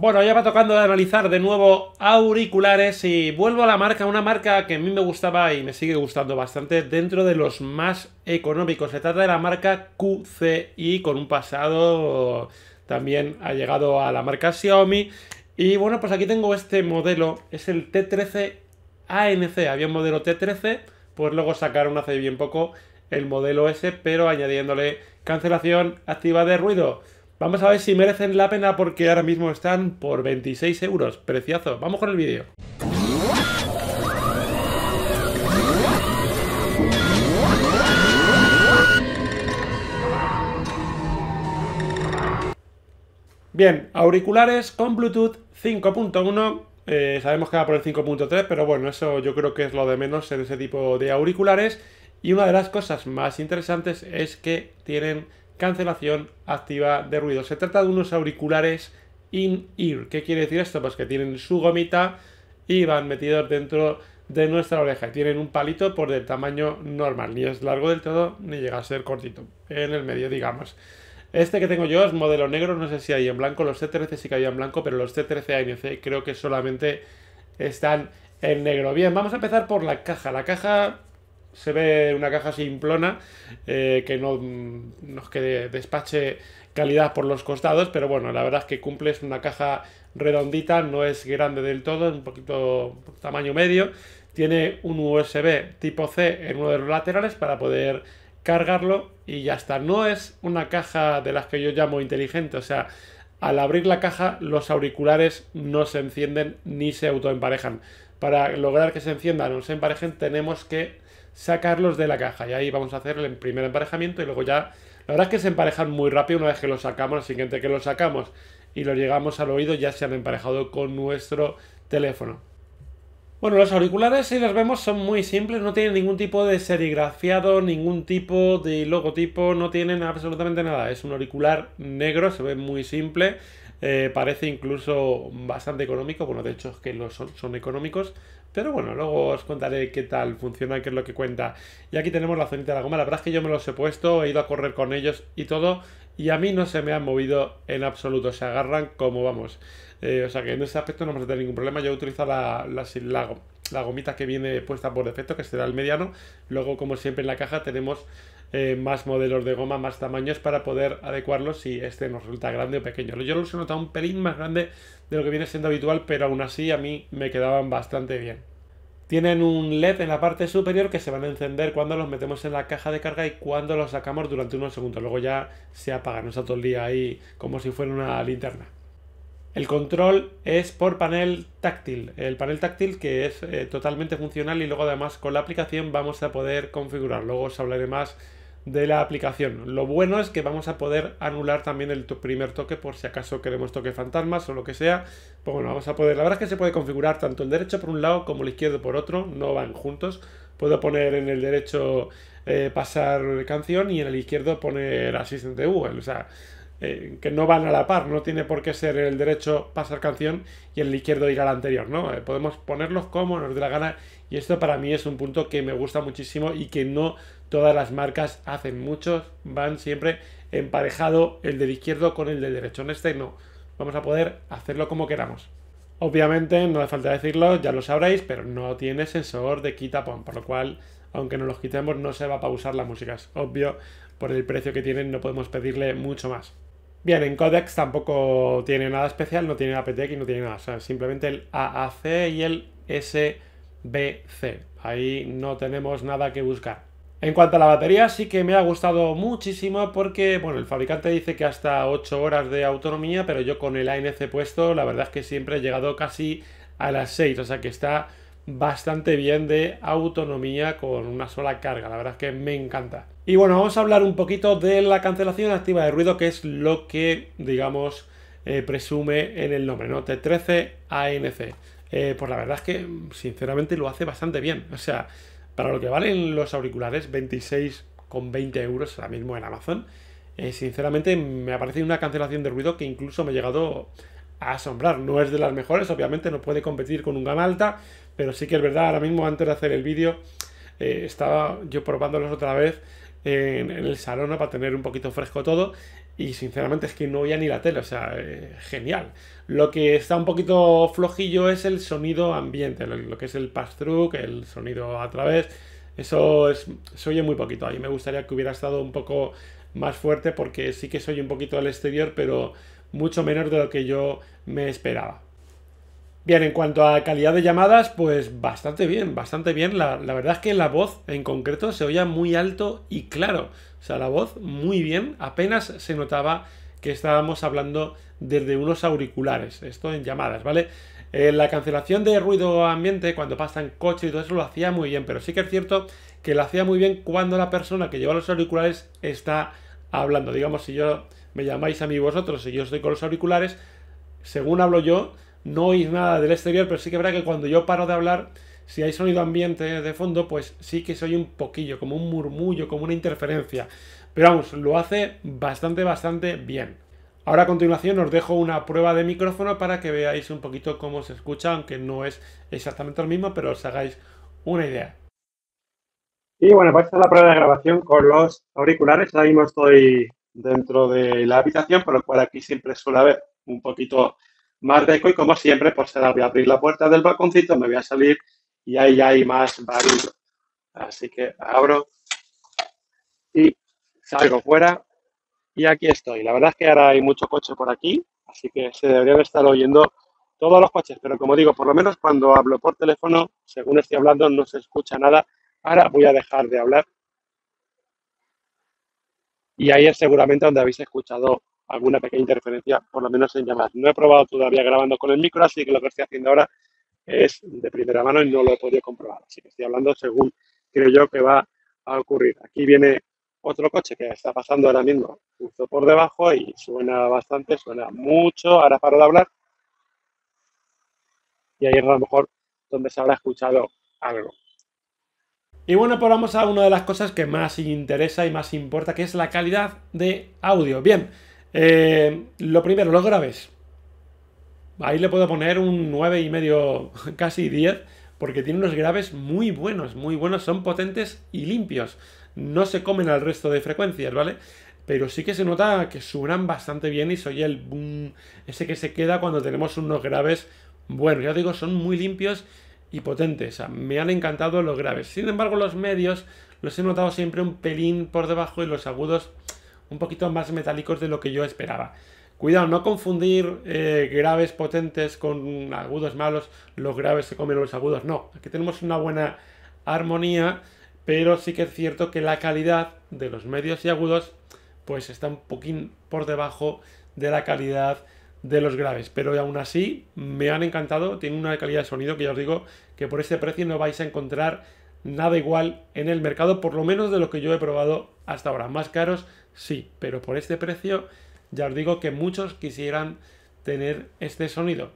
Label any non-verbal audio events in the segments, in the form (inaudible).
Bueno, ya va tocando de analizar de nuevo auriculares y vuelvo a la marca, una marca que a mí me gustaba y me sigue gustando bastante dentro de los más económicos. Se trata de la marca QCI con un pasado también ha llegado a la marca Xiaomi. Y bueno, pues aquí tengo este modelo, es el T13 ANC. Había un modelo T13, pues luego sacaron hace bien poco el modelo S, pero añadiéndole cancelación activa de ruido. Vamos a ver si merecen la pena porque ahora mismo están por 26 euros. Preciazo. Vamos con el vídeo. Bien, auriculares con Bluetooth 5.1. Eh, sabemos que va por el 5.3, pero bueno, eso yo creo que es lo de menos en ese tipo de auriculares. Y una de las cosas más interesantes es que tienen cancelación activa de ruido. Se trata de unos auriculares in-ear. ¿Qué quiere decir esto? Pues que tienen su gomita y van metidos dentro de nuestra oreja. Tienen un palito por del tamaño normal. Ni es largo del todo ni llega a ser cortito. En el medio, digamos. Este que tengo yo es modelo negro, no sé si hay en blanco, los c 13 sí que hay en blanco, pero los c 13 AMC creo que solamente están en negro. Bien, vamos a empezar por la caja. La caja se ve una caja simplona eh, que no mm, nos quede despache calidad por los costados, pero bueno, la verdad es que cumple es una caja redondita, no es grande del todo, es un poquito tamaño medio, tiene un USB tipo C en uno de los laterales para poder cargarlo y ya está. No es una caja de las que yo llamo inteligente, o sea, al abrir la caja los auriculares no se encienden ni se autoemparejan. Para lograr que se enciendan o se emparejen tenemos que sacarlos de la caja. Y ahí vamos a hacer el primer emparejamiento y luego ya... La verdad es que se emparejan muy rápido una vez que los sacamos, la siguiente que los sacamos y los llegamos al oído ya se han emparejado con nuestro teléfono. Bueno, los auriculares, si los vemos, son muy simples, no tienen ningún tipo de serigrafiado, ningún tipo de logotipo, no tienen absolutamente nada. Es un auricular negro, se ve muy simple. Eh, parece incluso bastante económico, bueno, de hecho es que lo son, económicos, pero bueno, luego os contaré qué tal funciona, qué es lo que cuenta. Y aquí tenemos la zonita de la goma. La verdad es que yo me los he puesto, he ido a correr con ellos y todo. Y a mí no se me han movido en absoluto. Se agarran como vamos. Eh, o sea que en ese aspecto no vamos a tener ningún problema. Yo he utilizado la gomita que viene puesta por defecto, que será el mediano. Luego, como siempre en la caja, tenemos eh, más modelos de goma, más tamaños para poder adecuarlos si este nos resulta grande o pequeño. Yo los he notado un pelín más grande de lo que viene siendo habitual, pero aún así a mí me quedaban bastante bien. Tienen un LED en la parte superior que se van a encender cuando los metemos en la caja de carga y cuando los sacamos durante unos segundos. Luego ya se apagan, no está todo el día ahí como si fuera una linterna. El control es por panel táctil. El panel táctil que es eh, totalmente funcional y luego además con la aplicación vamos a poder configurar. Luego os hablaré más de la aplicación. Lo bueno es que vamos a poder anular también el primer toque por si acaso queremos toque fantasmas o lo que sea. Pues bueno, vamos a poder. La verdad es que se puede configurar tanto el derecho por un lado como el izquierdo por otro, no van juntos. Puedo poner en el derecho eh, pasar canción y en el izquierdo poner asistente Google. O sea, eh, que no van a la par, no tiene por qué ser el derecho pasar canción y el izquierdo ir al anterior, ¿no? Eh, podemos ponerlos como nos dé la gana y esto para mí es un punto que me gusta muchísimo y que no todas las marcas hacen, muchos van siempre emparejado el del izquierdo con el del derecho, en este no, vamos a poder hacerlo como queramos. Obviamente, no hace falta decirlo, ya lo sabréis, pero no tiene sensor de quitapón, por lo cual, aunque nos los quitemos, no se va a pausar la música. obvio, por el precio que tienen, no podemos pedirle mucho más. Bien, en Codex tampoco tiene nada especial, no tiene APTX, no tiene nada. O sea, simplemente el AAC y el SBC. Ahí no tenemos nada que buscar. En cuanto a la batería, sí que me ha gustado muchísimo porque, bueno, el fabricante dice que hasta 8 horas de autonomía, pero yo con el ANC puesto, la verdad es que siempre he llegado casi a las 6, o sea que está bastante bien de autonomía con una sola carga. La verdad es que me encanta. Y bueno, vamos a hablar un poquito de la cancelación activa de ruido, que es lo que, digamos, eh, presume en el nombre, ¿no? T13 ANC. Eh, pues la verdad es que, sinceramente, lo hace bastante bien. O sea, para lo que valen los auriculares, 26,20 euros ahora mismo en Amazon, eh, sinceramente me aparece una cancelación de ruido que incluso me ha llegado a asombrar. No es de las mejores, obviamente, no puede competir con un gama alta, pero sí que es verdad, ahora mismo antes de hacer el vídeo, eh, estaba yo probándolos otra vez en, el salón para tener un poquito fresco todo. Y sinceramente es que no oía ni la tele, o sea, eh, genial. Lo que está un poquito flojillo es el sonido ambiente, lo, que es el pass-through, el sonido a través. Eso es, se oye muy poquito. A mí me gustaría que hubiera estado un poco más fuerte porque sí que soy un poquito al exterior, pero mucho menos de lo que yo me esperaba. Bien, en cuanto a calidad de llamadas, pues bastante bien, bastante bien. La, verdad es que la voz en concreto se oía muy alto y claro. O sea, la voz muy bien, apenas se notaba que estábamos hablando desde unos auriculares. Esto en llamadas, ¿vale? Eh, la cancelación de ruido ambiente cuando pasan coches y todo eso lo hacía muy bien, pero sí que es cierto que lo hacía muy bien cuando la persona que lleva los auriculares está hablando. Digamos, si yo me llamáis a mí vosotros y si yo estoy con los auriculares, según hablo yo, no oís nada del exterior, pero sí que verá que cuando yo paro de hablar, si hay sonido ambiente de fondo, pues sí que soy un poquillo, como un murmullo, como una interferencia. Pero vamos, lo hace bastante, bastante bien. Ahora a continuación os dejo una prueba de micrófono para que veáis un poquito cómo se escucha, aunque no es exactamente lo mismo, pero os hagáis una idea. Y bueno, pues esta es la prueba de grabación con los auriculares. Ahora mismo estoy dentro de la habitación, por lo cual aquí siempre suele haber un poquito más y como siempre, pues será, voy a abrir la puerta del balconcito, me voy a salir y ahí hay más barullo. Así que abro y salgo fuera y aquí estoy. La verdad es que ahora hay mucho coche por aquí, así que se deberían estar oyendo todos los coches, pero como digo, por lo menos cuando hablo por teléfono, según estoy hablando, no se escucha nada. Ahora voy a dejar de hablar. Y ahí es seguramente donde habéis escuchado alguna pequeña interferencia, por lo menos en llamadas. No he probado todavía grabando con el micro, así que lo que estoy haciendo ahora es de primera mano y no lo he podido comprobar. Así que estoy hablando según creo yo que va a ocurrir. Aquí viene otro coche que está pasando ahora mismo justo por debajo y suena bastante, suena mucho. Ahora para hablar. Y ahí es a lo mejor donde se habrá escuchado algo. Y bueno, pues vamos a una de las cosas que más interesa y más importa, que es la calidad de audio. Bien, eh, lo primero, los graves. Ahí le puedo poner un y medio (laughs) casi 10, porque tiene unos graves muy buenos, muy buenos, son potentes y limpios. No se comen al resto de frecuencias, ¿vale? Pero sí que se nota que suenan bastante bien y soy el boom, ese que se queda cuando tenemos unos graves Bueno, Ya digo, son muy limpios y potentes. O sea, me han encantado los graves. Sin embargo, los medios los he notado siempre un pelín por debajo y los agudos un poquito más metálicos de lo que yo esperaba. Cuidado, no confundir eh, graves potentes con agudos malos, los graves se comen los agudos, no. Aquí tenemos una buena armonía, pero sí que es cierto que la calidad de los medios y agudos pues está un poquín por debajo de la calidad de los graves. Pero aún así me han encantado, tienen una calidad de sonido que ya os digo que por este precio no vais a encontrar nada igual en el mercado, por lo menos de lo que yo he probado hasta ahora. Más caros Sí, pero por este precio ya os digo que muchos quisieran tener este sonido.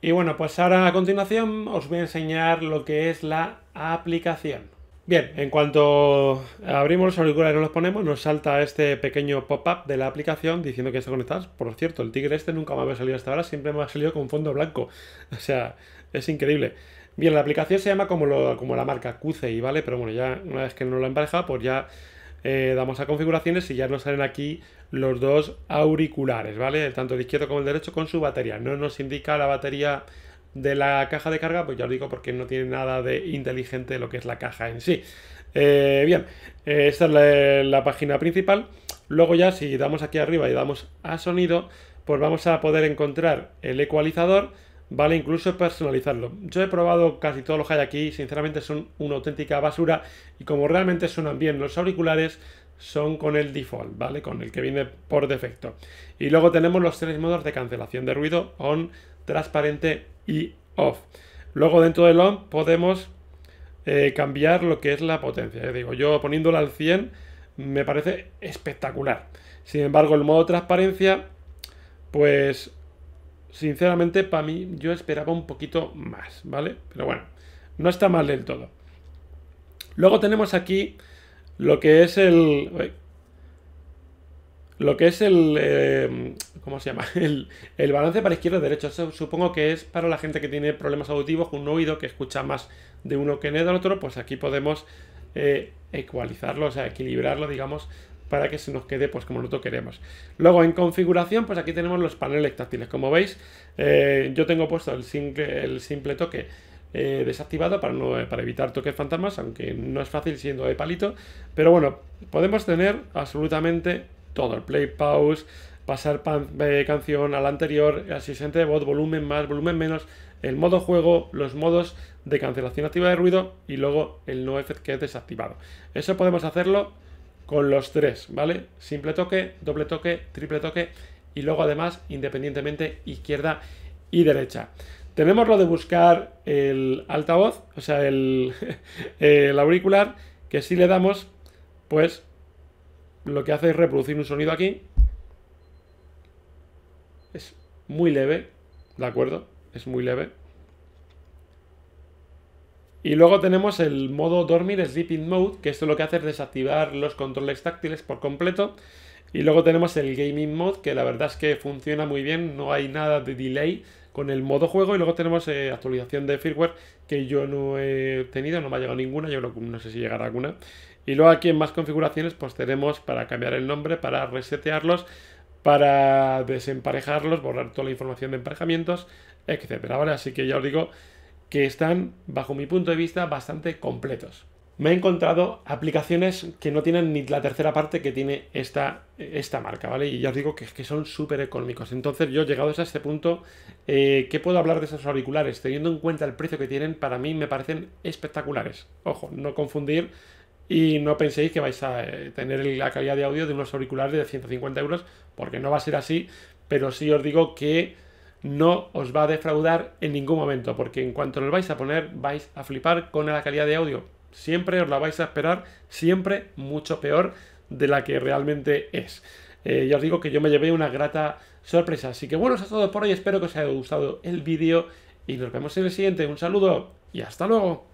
Y bueno, pues ahora a continuación os voy a enseñar lo que es la aplicación. Bien, en cuanto abrimos los auriculares y nos los ponemos, nos salta este pequeño pop-up de la aplicación diciendo que está conectado. Por cierto, el tigre este nunca me había salido hasta ahora, siempre me ha salido con fondo blanco. (laughs) O sea, es increíble. Bien, la aplicación se llama como, como la marca QCI, ¿vale? Pero bueno, ya una vez que no la empareja, pues ya eh, damos a configuraciones y ya nos salen aquí los dos auriculares, ¿vale? Tanto el izquierdo como el derecho con su batería. No nos indica la batería de la caja de carga, pues ya os digo porque no tiene nada de inteligente lo que es la caja en sí. Eh, bien, esta es la, página principal. Luego ya si damos aquí arriba y damos a sonido, pues vamos a poder encontrar el ecualizador Vale, incluso personalizarlo. Yo he probado casi todos los que hay aquí, sinceramente son una auténtica basura y como realmente suenan bien los auriculares, son con el default, ¿vale? Con el que viene por defecto. Y luego tenemos los tres modos de cancelación de ruido, on, transparente y off. Luego dentro del on podemos eh, cambiar lo que es la potencia. digo, yo poniéndola al 100 me parece espectacular. Sin embargo, el modo transparencia, pues sinceramente, para mí, yo esperaba un poquito más, ¿vale? Pero bueno, no está mal del todo. Luego tenemos aquí lo que es el... lo que es el... Em, ¿Cómo se llama? (laughs) El, balance para izquierda y derecha. supongo que es para la gente que tiene problemas auditivos, con un oído que escucha más de uno que el otro, pues aquí podemos eh, ecualizarlo, o sea, equilibrarlo, digamos, para que se nos quede pues como nosotros queremos. Luego en configuración, pues aquí tenemos los paneles táctiles. Como veis, eh, yo tengo puesto el simple, el simple toque eh, desactivado para, no, eh, para evitar toques fantasmas, aunque no es fácil siendo de palito. Pero bueno, podemos tener absolutamente todo, el play, pause, pasar canción a la anterior, asistente de voz, volumen más, volumen menos, el modo juego, los modos de cancelación activa de ruido y luego el no effect que es desactivado. Eso podemos hacerlo con los tres, ¿vale? Simple toque, doble toque, triple toque y luego además independientemente izquierda y derecha. Tenemos lo de buscar el altavoz, o sea, el, (laughs) auricular, que si le damos, pues lo que hace es reproducir un sonido aquí. Es muy leve, ¿de acuerdo? Es muy leve. Y luego tenemos el modo dormir, sleeping mode, que esto lo que hace es desactivar los controles táctiles por completo. Y luego tenemos el gaming mode, que la verdad es que funciona muy bien, no hay nada de delay con el modo juego. Y luego tenemos eh, actualización de firmware, que yo no he tenido, no me ha llegado ninguna, yo no sé si llegará alguna. Y luego aquí en más configuraciones, pues tenemos para cambiar el nombre, para resetearlos, para desemparejarlos, borrar toda la información de emparejamientos, etcétera, ¿vale? Así que ya os digo que están, bajo mi punto de vista, bastante completos. Me he encontrado aplicaciones que no tienen ni la tercera parte que tiene esta, esta marca, ¿vale? Y ya os digo que, son súper económicos. Entonces yo, llegados a este punto, eh, ¿qué puedo hablar de esos auriculares? Teniendo en cuenta el precio que tienen, para mí me parecen espectaculares. Ojo, no confundir y no penséis que vais a eh, tener la calidad de audio de unos auriculares de 150 euros, porque no va a ser así, pero sí os digo que no os va a defraudar en ningún momento, porque en cuanto lo vais a poner vais a flipar con la calidad de audio. Siempre os la vais a esperar, siempre mucho peor de la que realmente es. Eh, ya os digo que yo me llevé una grata sorpresa. Así que bueno, eso es todo por hoy. Espero que os haya gustado el vídeo y nos vemos en el siguiente. Un saludo y hasta luego.